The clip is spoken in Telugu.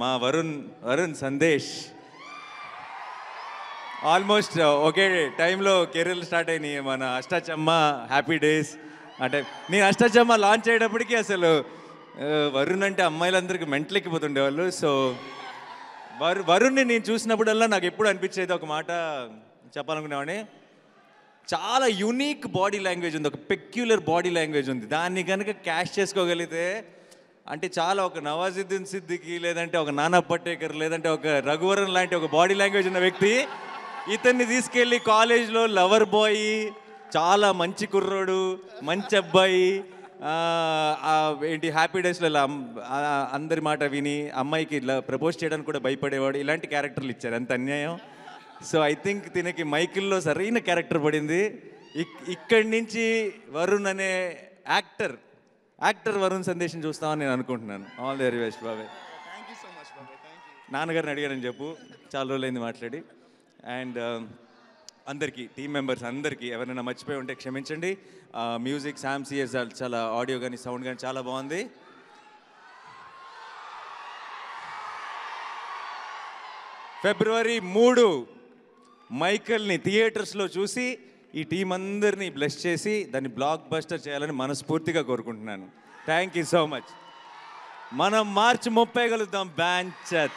మా వరుణ్ వరుణ్ సందేశ్ ఆల్మోస్ట్ ఒకే టైంలో కెరీర్లు స్టార్ట్ అయినాయి మన అష్టాచమ్మ హ్యాపీ డేస్ అంటే నేను అష్టాచమ్మ లాంచ్ అయ్యేటప్పటికీ అసలు uh, వరుణ్ అంటే అమ్మాయిలందరికీ మెంటల్ ఎక్కిపోతుండేవాళ్ళు సో వరు వరుణ్ని నేను చూసినప్పుడల్లా నాకు ఎప్పుడు అనిపించేది ఒక మాట చెప్పాలనుకునేవాడిని చాలా యునీక్ బాడీ లాంగ్వేజ్ ఉంది ఒక పెక్యులర్ బాడీ లాంగ్వేజ్ ఉంది దాన్ని కనుక క్యాష్ చేసుకోగలిగితే అంటే చాలా ఒక నవాజుద్దీన్ సిద్దికి లేదంటే ఒక నానా పట్టేకర్ లేదంటే ఒక రఘువరన్ లాంటి ఒక బాడీ లాంగ్వేజ్ ఉన్న వ్యక్తి ఇతన్ని తీసుకెళ్ళి కాలేజ్లో లవర్ బాయ్ చాలా మంచి కుర్రోడు మంచి అబ్బాయి ఏంటి హ్యాపీ డేస్లో అందరి మాట విని అమ్మాయికి ఇలా ప్రపోజ్ చేయడానికి కూడా భయపడేవాడు ఇలాంటి క్యారెక్టర్లు ఇచ్చారు ఎంత అన్యాయం సో ఐ థింక్ తినకి మైకిల్లో సరైన క్యారెక్టర్ పడింది ఇక్కడి నుంచి వరుణ్ అనే యాక్టర్ యాక్టర్ వరుణ్ సందేశం చూస్తామని నేను అనుకుంటున్నాను ఆల్ ది వెరీ బెస్ట్ బాబాయ్ నాన్నగారిని అడిగారని చెప్పు చాలా రోజులైంది మాట్లాడి అండ్ um, అందరికీ టీం మెంబర్స్ అందరికీ ఎవరైనా మర్చిపోయి ఉంటే క్షమించండి music Sam C S audio కానీ సౌండ్ కానీ చాలా బాగుంది ఫిబ్రవరి మూడు మైకల్ని థియేటర్స్లో చూసి ఈ టీం అందరినీ బ్లెస్ చేసి దాన్ని బ్లాక్ బస్టర్ చేయాలని మనస్ఫూర్తిగా కోరుకుంటున్నాను థ్యాంక్ యూ సో మచ్ మనం మార్చి ముప్పై కలుద్దాం బ్యాంచర్